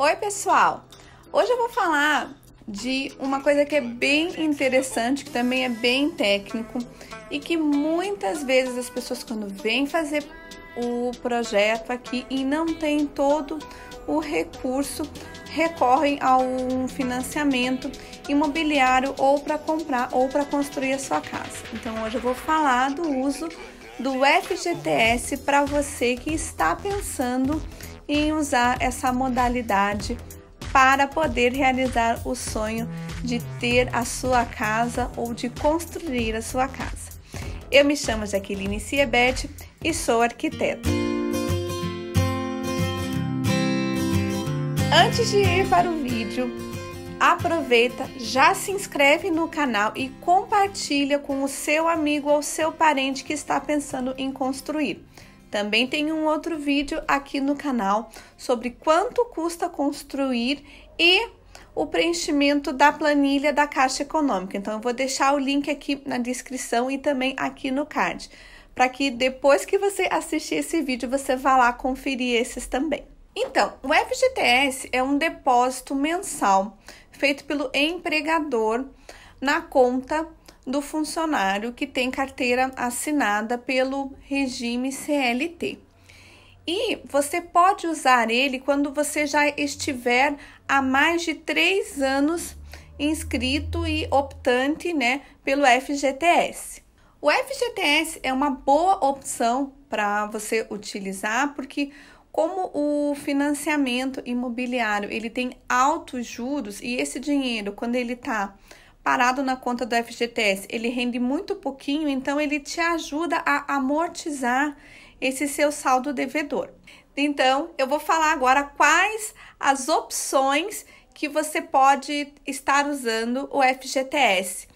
Oi, pessoal! Hoje eu vou falar de uma coisa que é bem interessante, que também é bem técnico e que muitas vezes as pessoas, quando vêm fazer o projeto aqui e não tem todo o recurso, recorrem a um financiamento imobiliário ou para comprar ou para construir a sua casa. Então, hoje eu vou falar do uso do FGTS para você que está pensando em usar essa modalidade para poder realizar o sonho de ter a sua casa ou de construir a sua casa. Eu me chamo Jaqueline Ciebete e sou arquiteta. Antes de ir para o vídeo, aproveita, já se inscreve no canal e compartilha com o seu amigo ou seu parente que está pensando em construir. Também tem um outro vídeo aqui no canal sobre quanto custa construir e o preenchimento da planilha da Caixa Econômica. Então, eu vou deixar o link aqui na descrição e também aqui no card, para que depois que você assistir esse vídeo, você vá lá conferir esses também. Então, o FGTS é um depósito mensal feito pelo empregador na conta do funcionário que tem carteira assinada pelo regime CLT. E você pode usar ele quando você já estiver há mais de três anos inscrito e optante né, pelo FGTS. O FGTS é uma boa opção para você utilizar, porque como o financiamento imobiliário ele tem altos juros e esse dinheiro, quando ele está parado na conta do FGTS, ele rende muito pouquinho, então ele te ajuda a amortizar esse seu saldo devedor. Então, eu vou falar agora quais as opções que você pode estar usando o FGTS.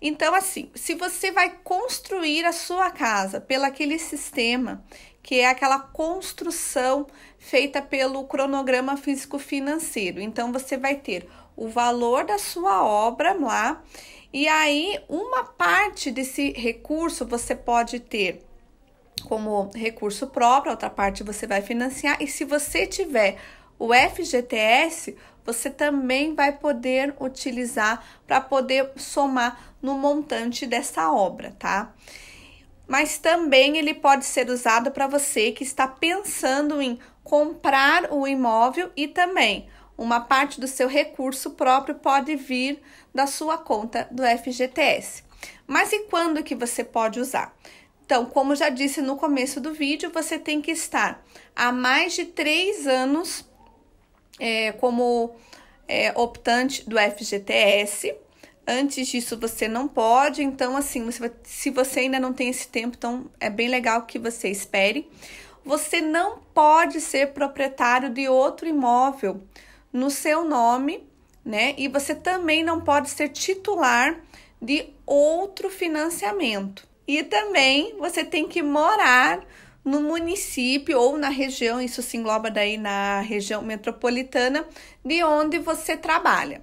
Então, assim, se você vai construir a sua casa pelo aquele sistema que é aquela construção feita pelo cronograma físico financeiro, então você vai ter o valor da sua obra lá. E aí, uma parte desse recurso você pode ter como recurso próprio, a outra parte você vai financiar. E se você tiver o FGTS, você também vai poder utilizar para poder somar no montante dessa obra, tá? Mas também ele pode ser usado para você que está pensando em comprar o imóvel e também uma parte do seu recurso próprio pode vir da sua conta do FGTS. Mas e quando que você pode usar? Então, como já disse no começo do vídeo, você tem que estar há mais de três anos é, como é, optante do FGTS. Antes disso, você não pode. Então, assim, você, se você ainda não tem esse tempo, então é bem legal que você espere. Você não pode ser proprietário de outro imóvel no seu nome, né? E você também não pode ser titular de outro financiamento. E também você tem que morar no município ou na região, isso se engloba daí na região metropolitana de onde você trabalha.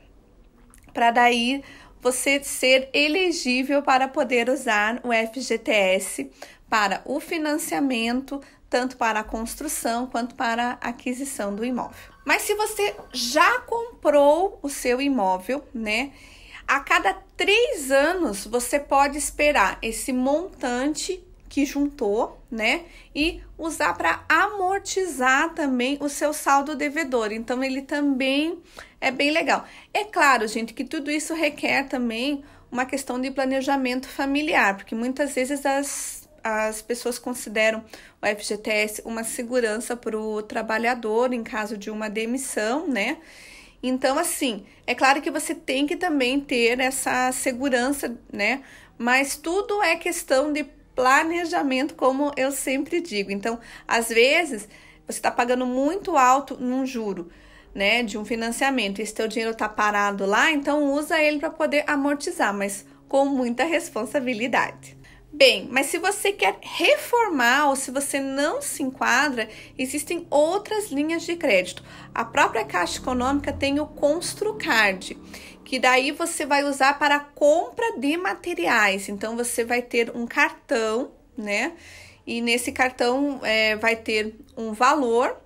Para daí você ser elegível para poder usar o FGTS para o financiamento tanto para a construção quanto para a aquisição do imóvel. Mas se você já comprou o seu imóvel, né? A cada três anos você pode esperar esse montante que juntou, né? E usar para amortizar também o seu saldo devedor. Então, ele também é bem legal. É claro, gente, que tudo isso requer também uma questão de planejamento familiar, porque muitas vezes as as pessoas consideram o FGTS uma segurança para o trabalhador em caso de uma demissão, né? Então, assim, é claro que você tem que também ter essa segurança, né? Mas tudo é questão de planejamento, como eu sempre digo. Então, às vezes, você está pagando muito alto num juro, né? De um financiamento, e se teu dinheiro está parado lá, então usa ele para poder amortizar, mas com muita responsabilidade. Bem, mas se você quer reformar ou se você não se enquadra, existem outras linhas de crédito. A própria Caixa Econômica tem o Construcard, que daí você vai usar para compra de materiais. Então você vai ter um cartão, né? E nesse cartão é, vai ter um valor,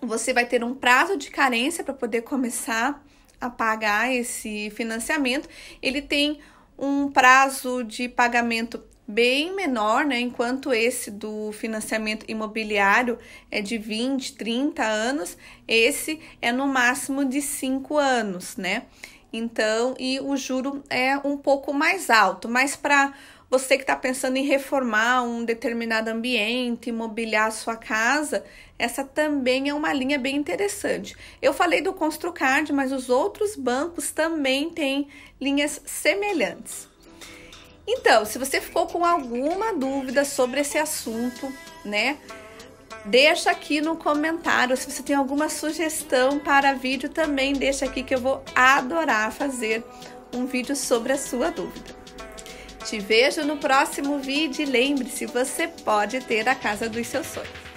você vai ter um prazo de carência para poder começar a pagar esse financiamento. Ele tem um prazo de pagamento bem menor, né? Enquanto esse do financiamento imobiliário é de 20, 30 anos, esse é no máximo de 5 anos, né? Então, e o juro é um pouco mais alto, mas para você que está pensando em reformar um determinado ambiente, imobiliar a sua casa, essa também é uma linha bem interessante. Eu falei do Construcard, mas os outros bancos também têm linhas semelhantes. Então, se você ficou com alguma dúvida sobre esse assunto, né? Deixa aqui no comentário. Se você tem alguma sugestão para vídeo, também deixa aqui que eu vou adorar fazer um vídeo sobre a sua dúvida. Te vejo no próximo vídeo e lembre-se, você pode ter a casa dos seus sonhos.